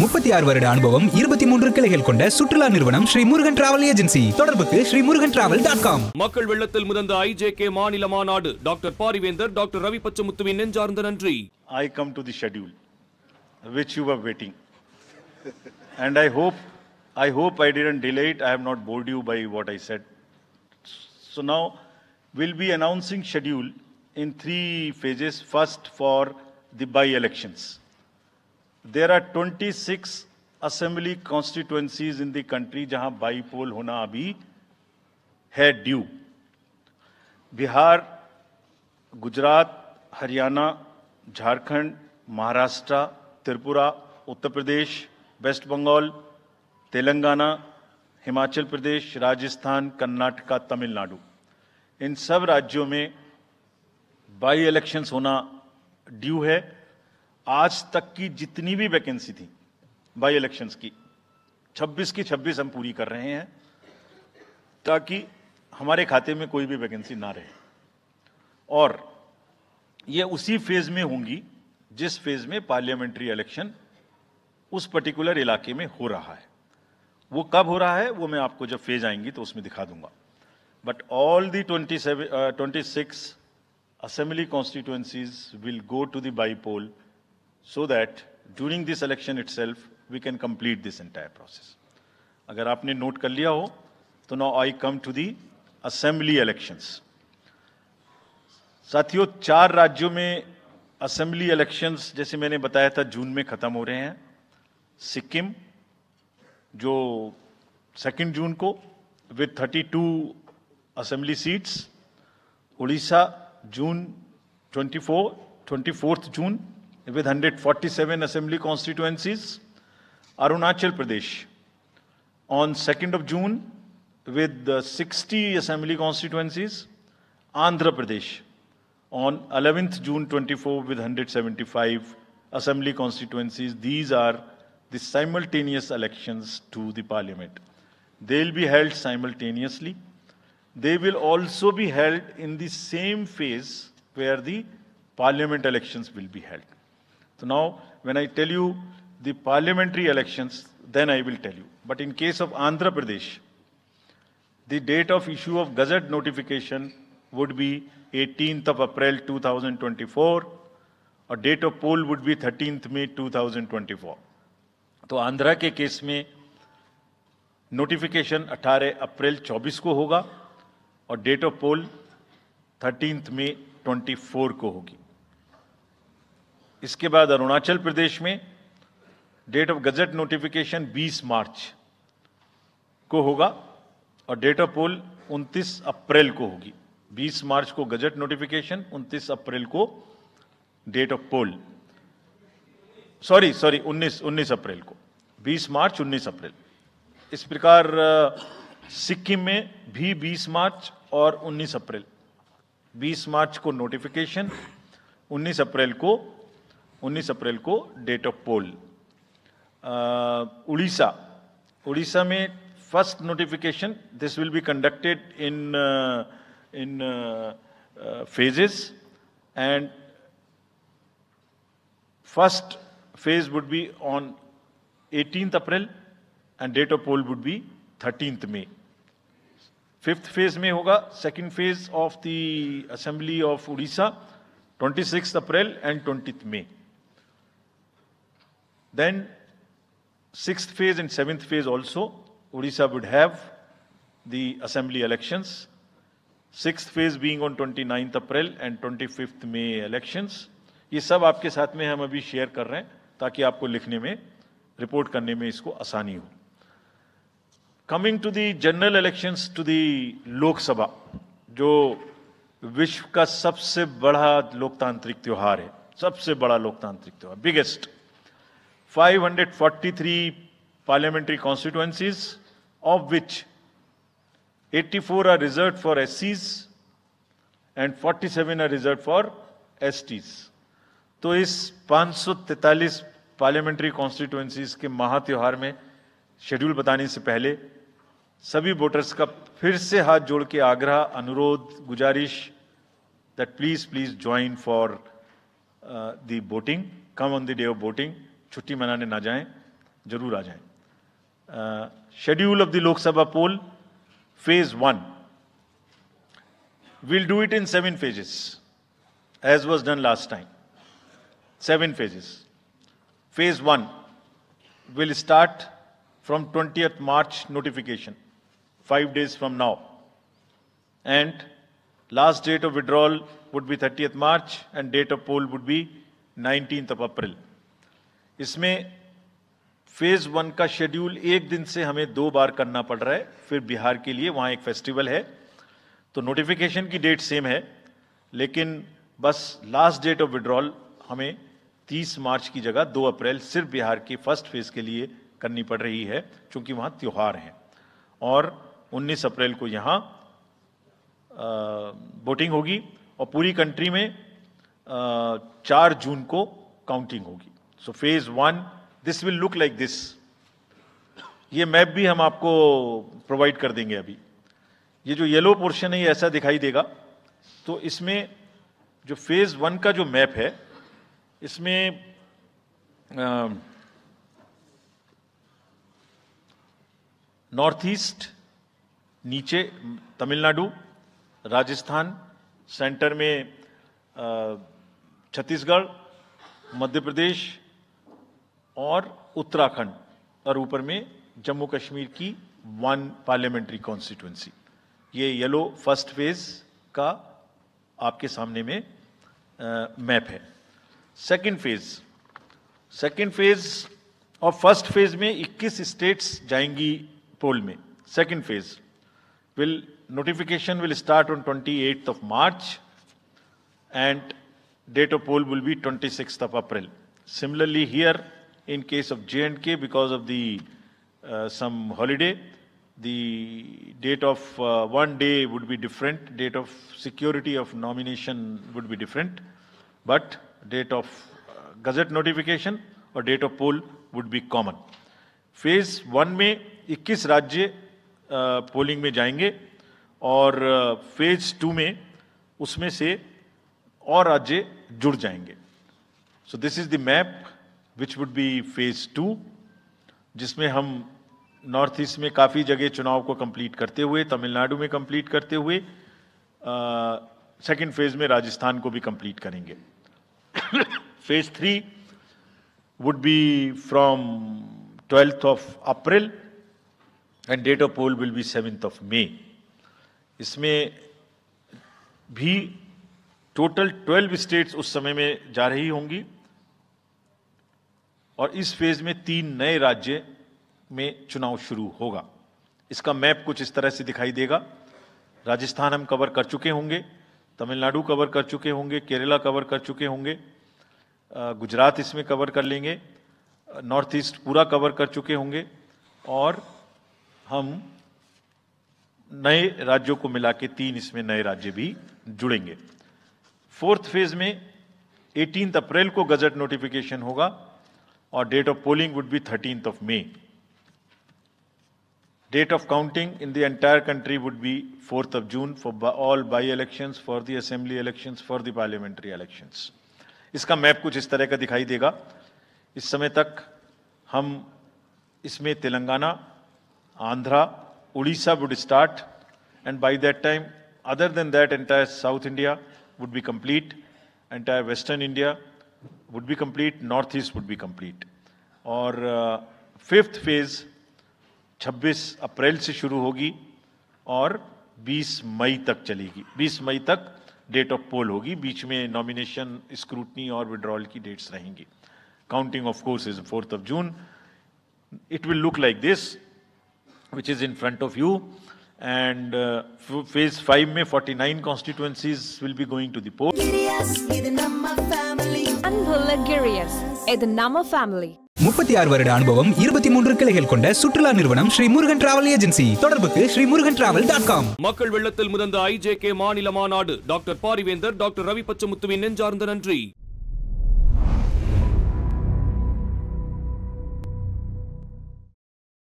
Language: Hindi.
முப்பத்தி ஆறு வருட அனுபவம் இருபத்தி மூன்று கிளைகள் கொண்ட சுற்றுலா நிறுவனம் ஸ்ரீ முருகன் டிராவல் ஏஜென்சி தொடர்புக்கு Sri Murugan travel dot com மக்கள் வெள்ளத்தில் முதந்த ஐஜேகே மாநில மாநாடு டாக்டர் பாரிவேந்தர் டாக்டர் ரவி பச்சமுத்துவின் நெஞ்சார்ந்த நன்றி I come to the schedule which you are waiting and I hope I hope I didn't delay it. I have not bored you by what I said. So now we'll be announcing schedule in three phases. First, for the by-elections. There are 26 assembly constituencies in the country जहां बाईपोल होना अभी है ड्यू बिहार गुजरात हरियाणा झारखंड महाराष्ट्र त्रिपुरा उत्तर प्रदेश वेस्ट बंगाल तेलंगाना हिमाचल प्रदेश राजस्थान कर्नाटका तमिलनाडु इन सब राज्यों में बाई इलेक्शंस होना ड्यू है आज तक की जितनी भी वैकेंसी थी बाई इलेक्शंस की 26 की 26 हम पूरी कर रहे हैं ताकि हमारे खाते में कोई भी वैकेंसी ना रहे और ये उसी फेज में होंगी जिस फेज में पार्लियामेंट्री इलेक्शन उस पर्टिकुलर इलाके में हो रहा है वो कब हो रहा है वो मैं आपको जब फेज आएंगी तो उसमें दिखा दूंगा but all the twenty seven twenty six assembly constituencies will go to the bipole so that during this election itself, we can complete this entire process. agar aapne note kar liya ho to now i come to the assembly elections साथियों चार राज्यों में असेंबली इलेक्शंस जैसे मैंने बताया था जून में खत्म हो रहे हैं सिक्किम जो सेकेंड जून को with 32 assembly seats Odisha June 24, 24th June with 147 assembly constituencies. Arunachal Pradesh on 2nd of June with 60 assembly constituencies. Andhra Pradesh on 11th June 24 with 175 assembly constituencies. These are the simultaneous elections to the parliament. They'll be held simultaneously they will also be held in the same phase where the parliament elections will be held. So now, when I tell you the parliamentary elections, then I will tell you. But in case of Andhra Pradesh, the date of issue of Gazette notification would be 18th of April 2024, a date of poll would be 13th May 2024 So Andhra के केस में नोटिफिकेशन 18 अप्रैल 24 को और date of poll thirteenth May 24 को होगी इसके बाद अरुणाचल प्रदेश में डेट ऑफ गजट नोटिफिकेशन 20 मार्च को होगा और डेट ऑफ पोल 29 अप्रैल को होगी 20 मार्च को गजट नोटिफिकेशन 29 अप्रैल को date of poll sorry sorry 19 19 अप्रैल को 20 मार्च 19 अप्रैल इस प्रकार सिक्किम में भी 20 मार्च और 19 अप्रैल 20 मार्च को नोटिफिकेशन 19 अप्रैल को 19 अप्रैल को date of poll Orissa Orissa में first notification this will be conducted in in phases and first phase would be on 18th April and date of poll would be thirteenth में फिफ्थ फेज में होगा second phase of the assembly of Orissa twenty six April and twenty May then six phase and seventh phase also Orissa would have the assembly elections six phase being on twenty ninth April and twenty fifth May elections ये सब आपके साथ में हम अभी शेयर कर रहे हैं ताकि आपको लिखने में रिपोर्ट करने में इसको आसानी हो coming to the general elections to the Lok Sabha जो विश्व का सबसे बड़ा लोकतांत्रिक त्यौहार है सबसे बड़ा लोकतांत्रिक त्यौहार biggest 543 parliamentary four are reserve 84 एस सीज and forty seven 47 reserve for S STs. तो इस तैतालीस पार्लियामेंट्री कॉन्स्टिट्यूएंसीज के महा त्यौहार में शेड्यूल बताने से पहले सभी वोटर्स का फिर से हाथ जोड़ के आग्रह अनुरोध गुजारिश that please please join for the voting come on the day of voting छुट्टी मनाने ना जाएं जरूर आ जाएं schedule of the Lok Sabha poll phase one will do it in seven phases as was done last time seven phases phase one will start from 20th March notification, five days from now. And last date of withdrawal would be 30th March and date of poll would be 19th of April इसमें फेज वन का शेड्यूल एक दिन से हमें दो बार करना पड़ रहा है फिर बिहार के लिए वहाँ एक फेस्टिवल है तो नोटिफिकेशन की डेट सेम है लेकिन बस लास्ट डेट ऑफ विड्रॉल हमें 30 मार्च की जगह 2 अप्रैल सिर्फ बिहार के फर्स्ट फेज के लिए करनी पड़ रही है क्योंकि वहाँ त्यौहार हैं और 19 अप्रैल को यहाँ वोटिंग होगी और पूरी कंट्री में चार जून को काउंटिंग होगी so phase one this will look like this ये मैप भी हम आपको प्रोवाइड कर देंगे अभी ये जो येलो पोर्शन है ये ऐसा दिखाई देगा तो इसमें जो फेज़ वन का जो मैप है इसमें आ, नॉर्थ ईस्ट नीचे तमिलनाडु राजस्थान सेंटर में छत्तीसगढ़ मध्य प्रदेश और उत्तराखंड और ऊपर में जम्मू कश्मीर की वन पार्लियामेंट्री कॉन्स्टिट्यूंसी ये येलो फर्स्ट फेज का आपके सामने में मैप है सेकंड फेज सेकंड फेज और फर्स्ट फेज में 21 स्टेट्स जाएंगी Poll me. Second phase will notification will start on 28th of March and date of poll will be 26th of April. Similarly, here in case of J&K because of the uh, some holiday, the date of uh, one day would be different, date of security of nomination would be different, but date of uh, gazette notification or date of poll would be common. Phase 1 may 21 राज्य पोलिंग में जाएंगे और फेज टू में उसमें से और राज्य जुड़ जाएंगे so this is the map which would be phase two जिसमें हम नॉर्थ ईस्ट में काफ़ी जगह चुनाव को कंप्लीट करते हुए तमिलनाडु में कंप्लीट करते हुए सेकंड फेज में राजस्थान को भी कंप्लीट करेंगे phase three would be from twelfth of April and date of poll will be seventh of May इसमें भी टोटल ट्वेल्व स्टेट्स उस समय में जा रही होंगी और इस फेज में तीन नए राज्य में चुनाव शुरू होगा इसका मैप कुछ इस तरह से दिखाई देगा राजस्थान हम कवर कर चुके होंगे तमिलनाडु कवर कर चुके होंगे केरला कवर कर चुके होंगे गुजरात इसमें कवर कर लेंगे नॉर्थ ईस्ट पूरा कवर कर चुके होंगे और हम नए राज्यों को मिला के तीन इसमें नए राज्य भी जुड़ेंगे फोर्थ फेज में एटीन अप्रैल को गजट नोटिफिकेशन होगा और date of polling would be 13th of May date of counting in the entire country would be fourth of June for all by election for the assembly election for the parliamentary elections इसका मैप कुछ इस तरह का दिखाई देगा इस समय तक हम इसमें Telangana Andhra, Odisha would start, and by that time, other than that, entire South India would be complete, entire Western India would be complete, Northeast would be complete. और फिफ्थ फेज 26 अप्रैल से शुरू होगी और 20 मई तक चलेगी 20 मई तक डेट ऑफ पोल होगी बीच में नॉमिनेशन स्क्रूटनी और विड्रॉल की डेट्स रहेंगी counting of course is fourth of June it will look like this which is in front of you. And uh, phase 5 may 49 constituencies will be going to the poll. நம்ம ஃபேமிலி முப்பத்தி ஆறு வருட அனுபவம் இருபத்தி மூன்று கிளைகள் கொண்ட சுற்றுலா நிறுவனம் ஸ்ரீ முருகன் டிராவல் ஏஜென்சி தொடர்புக்கு Sri Murugan travel dot com மக்கள் வெள்ளத்தில் முதந்த ஐஜேகே மாநில மாநாடு டாக்டர் பாரிவேந்தர் டாக்டர் ரவி பச்சமுத்துவின் நெஞ்சார்ந்த நன்றி